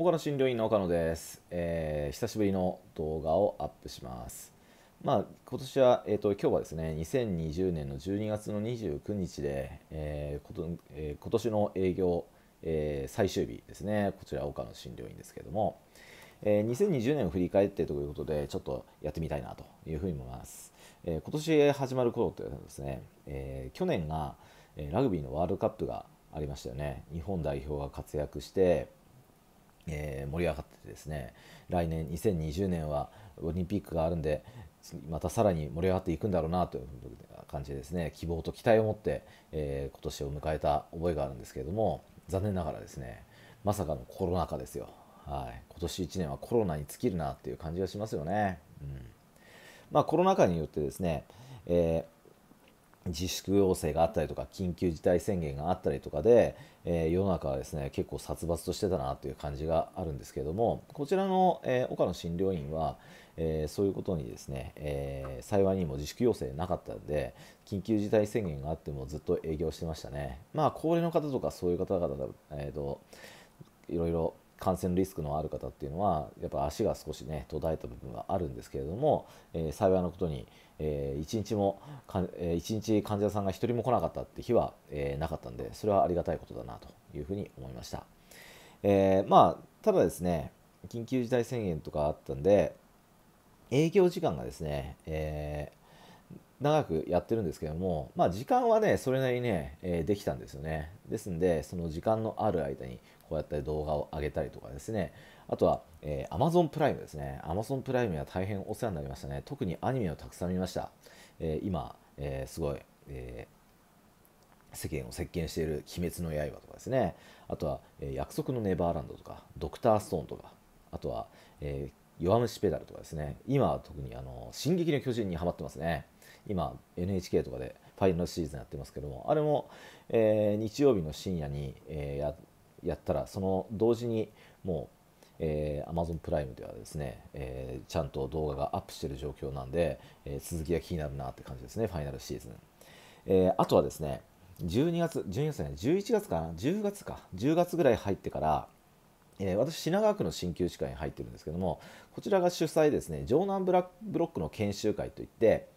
岡野診療院の岡野です、えー、久しぶりの動画をアップしますまあ今年は、えーと、今日はですね2020年の12月の29日で、えーことえー、今年の営業、えー、最終日ですねこちら岡野診療院ですけれども、えー、2020年を振り返ってということでちょっとやってみたいなというふうに思います、えー、今年始まる頃ってですね、えー、去年がラグビーのワールドカップがありましたよね日本代表が活躍してえー、盛り上がっててですね来年2020年はオリンピックがあるんでまたさらに盛り上がっていくんだろうなという感じでですね希望と期待を持って、えー、今年を迎えた覚えがあるんですけれども残念ながらですねまさかのコロナ禍ですよ、はい、今年1年はコロナに尽きるなっていう感じがしますよね、うんまあ、コロナ禍によってですね、えー自粛要請があったりとか緊急事態宣言があったりとかで、えー、世の中はですね結構殺伐としてたなという感じがあるんですけれどもこちらの、えー、岡野診療院は、えー、そういうことにですね、え幸いにも自粛要請なかったので緊急事態宣言があってもずっと営業してましたねまあ高齢の方とかそういう方々だ、えーといろいろ感染リスクのある方っていうのはやっぱ足が少しね途絶えた部分があるんですけれども、えー、幸いなことに、えー、1日もえー、1日患者さんが1人も来なかったって日は、えー、なかったんでそれはありがたいことだなというふうに思いました、えー、まあただですね緊急事態宣言とかあったんで営業時間がですね、え長くやってるんですけども、まあ、時間はねそれなりにね、えー、できたんですよねですんでその時間のある間にこうやって動画を上げたりとかですねあとは、えー、Amazon プライムですね Amazon プライムは大変お世話になりましたね特にアニメをたくさん見ました、えー、今、えー、すごい、えー世間を席巻している「鬼滅の刃」とかですねあとは、えー「約束のネバーランド」とか「ドクターストーン」とかあとは、えー「弱虫ペダル」とかですね今は特にあの「進撃の巨人」にハマってますね。今 NHK とかでファイナルシーズンやってますけどもあれも、えー、日曜日の深夜に、えー、やったらその同時にもう、えー、Amazon プライムではですね、えー、ちゃんと動画がアップしてる状況なんで、え続きが気になるなって感じですねファイナルシーズン、えあとはですね12月12月い11月かな10月か10月ぐらい入ってからえ私品川区の鍼灸師会に入ってるんですけどもこちらが主催ですね城南ブラブロックの研修会といって、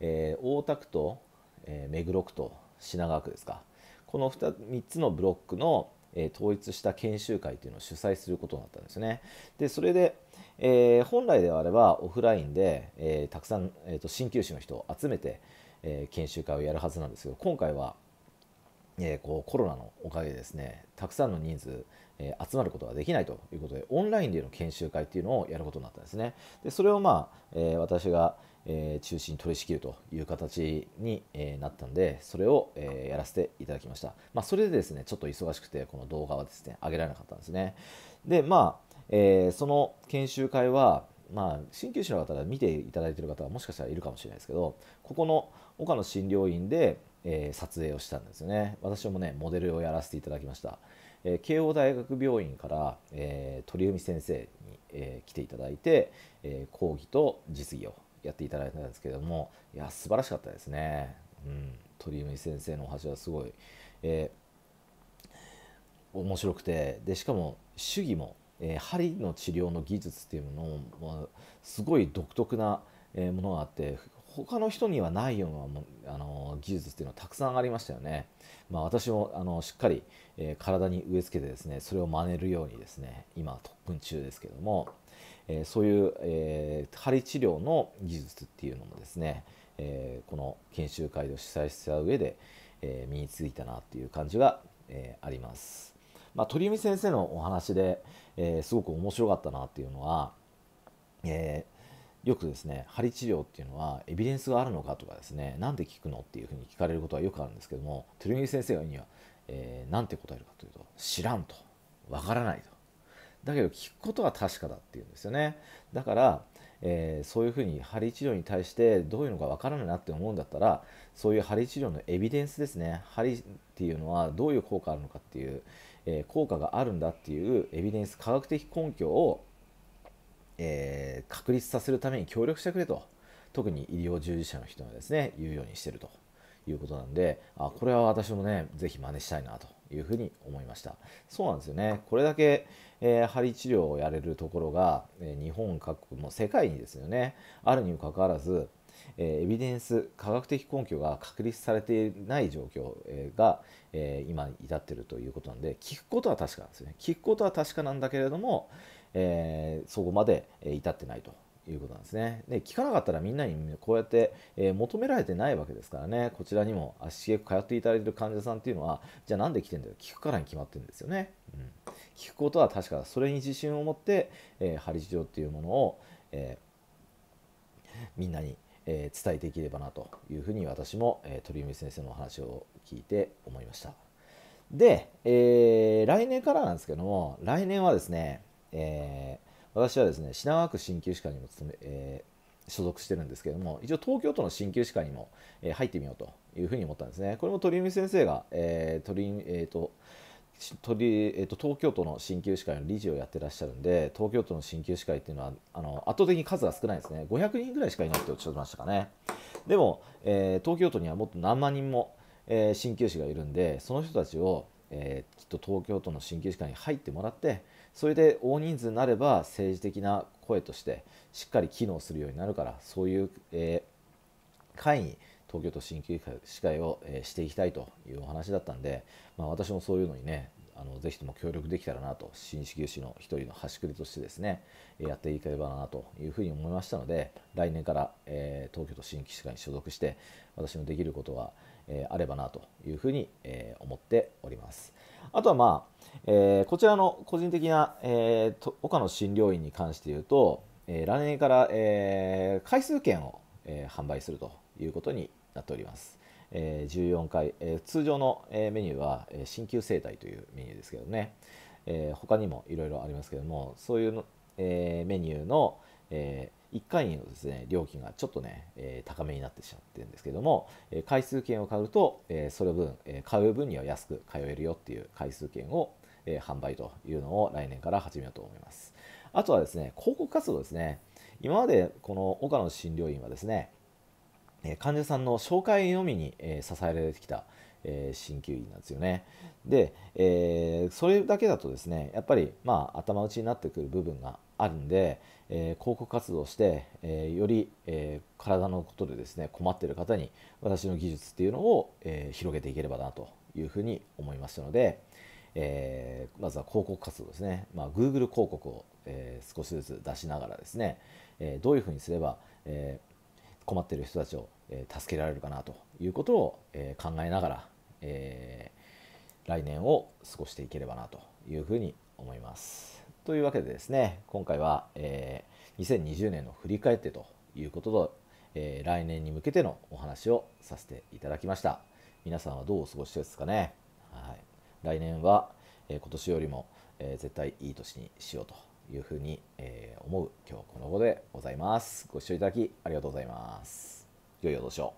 えー、大田区と、えー、目黒区と品川区ですかこの 2, 3つのブロックの、えー、統一した研修会というのを主催することになったんですね。でそれで、えー、本来であればオフラインで、えー、たくさん、えと、鍼灸師の人を集めて、えー、研修会をやるはずなんですけど今回は、えー、こうコロナのおかげでですねたくさんの人数、え集まることができないということでオンラインでの研修会っていうのをやることになったんですね。でそれをまあ、えー、私がえ中心に取り仕切るという形に、えなったんで、それを、えやらせていただきました。まあ、それでですね、ちょっと忙しくて、この動画はですね、上げられなかったんですね。で、まあ、えその研修会は、まあ、鍼灸師の方が見ていただいている方はもしかしたらいるかもしれないですけど、ここの岡野診療院で、え撮影をしたんですね。私もね、モデルをやらせていただきました。え慶応大学病院から、え鳥海先生に、え来ていただいて、え講義と実技をやっていただいたんですけどもいや素晴らしかったですね、うん、鳥海先生のお話はすごい、えー、面白くてでしかも手技も、えー、針の治療の技術っていうものを、まあ、すごい独特なものがあって他の人にはないようなあの技術っていうのはたくさんありましたよね。まあ、私もあのしっかり、えー、体に植え付けてですねそれを真似るようにですね今特訓中ですけどもえそういう、え針治療の技術っていうのもですね、えこの研修会を主催した上で、え身についたなっていう感じが、えあります。まあ、鳥海先生のお話で、えすごく面白かったなっていうのは、えーよくですね針治療っていうのはエビデンスがあるのかとかですねなんで効くのっていうふうに聞かれることはよくあるんですけども鳥海先生が言うには、えー、なんて答えるかというと知らんとわからないとだけど聞くことは確かだっていうんですよねだから、えー、そういうふうに針治療に対してどういうのかわからないなって思うんだったらそういう針治療のエビデンスですね針っていうのはどういう効果あるのかっていう、えー、効果があるんだっていうエビデンス科学的根拠を、えー、確立させるために協力してくれと特に医療従事者の人がですね言うようにしてるということなんであこれは私もね是非真似したいなというふうに思いましたそうなんですよねこれだけえー、針治療をやれるところが、えー、日本各国も世界にですよねあるにもかかわらず、えー、エビデンス科学的根拠が確立されていない状況、えー、が、えー、今至っているということなんで聞くことは確かなんですね聞くことは確かなんだけれども、えー、そこまで至ってないということなんですね。で聞かなかったらみんなにこうやって、えー、求められてないわけですからねこちらにも足しげく通っていただいている患者さんっていうのはじゃあなんで来てんだよ聞くからに決まってるんですよね。うん聞くことは確かそれに自信を持って、えー、針治療っていうものを、えー、みんなに、えー、伝えていければなというふうに私も、えー、鳥海先生のお話を聞いて思いましたで、えー、来年からなんですけども来年はですね、えー、私はですね品川区鍼灸師会にも勤め、えー、所属してるんですけども一応東京都の鍼灸師会にも、えー、入ってみようというふうに思ったんですねこれも鳥海先生が、えー鳥えーと取り、えーと、東京都の鍼灸師会の理事をやってらっしゃるんで東京都の鍼灸師会っていうのはあの圧倒的に数が少ないですね500人ぐらいしかいないっておっしゃってましたかねでも、えー、東京都にはもっと何万人も鍼灸、えー、師がいるんでその人たちを、えー、きっと東京都の鍼灸師会に入ってもらってそれで大人数になれば政治的な声としてしっかり機能するようになるからそういう、えー、会に東京都新規司会を、していきたいというお話だったんで、まあ、私もそういうのにねあのぜひとも協力できたらなと新支給士の一人の端くれとしてですねやっていければなというふうに思いましたので来年から、えー、東京都新規司会に所属して私のできることは、えー、あればなというふうに、えー、思っておりますあとはまあ、えこちらの個人的な、えー、岡野診療院に関して言うと、え来年から、え回数券をえ販売するということになっております。え14回、え通常の、えメニューは、え新旧生態というメニューですけどね、え他にもいろいろありますけどもそういうの、えメニューの、え1回のですね料金がちょっとね、え高めになってしまってるんですけども、え回数券を買うと、えその分、え買う分には安く通えるよっていう回数券を、え販売というのを来年から始めようと思います。あとはですね広告活動ですね今までこの岡野診療院はですね患者さんの紹介のみに支えられてきた鍼灸院なんですよね。で、えー、それだけだとですねやっぱりまあ頭打ちになってくる部分があるんで、えー、広告活動して、えー、より、えー、体のことでですね困っている方に私の技術っていうのを、えー、広げていければなというふうに思いましたので、えー、まずは広告活動ですね、まあ、Google 広告をえー、少しずつ出しながらですね、えー、どういうふうにすれば、えー、困っている人たちを、え助けられるかなということを、え考えながら、え来年を過ごしていければなというふうに思います。というわけでですね今回は、え2020年の振り返ってということと、え来年に向けてのお話をさせていただきました。皆さんはどうお過ごしですかね。はい、来年は、え今年よりも、え絶対いい年にしようというふうに、え思う今日このごでございます。ご視聴いただきありがとうございます。良いお年を。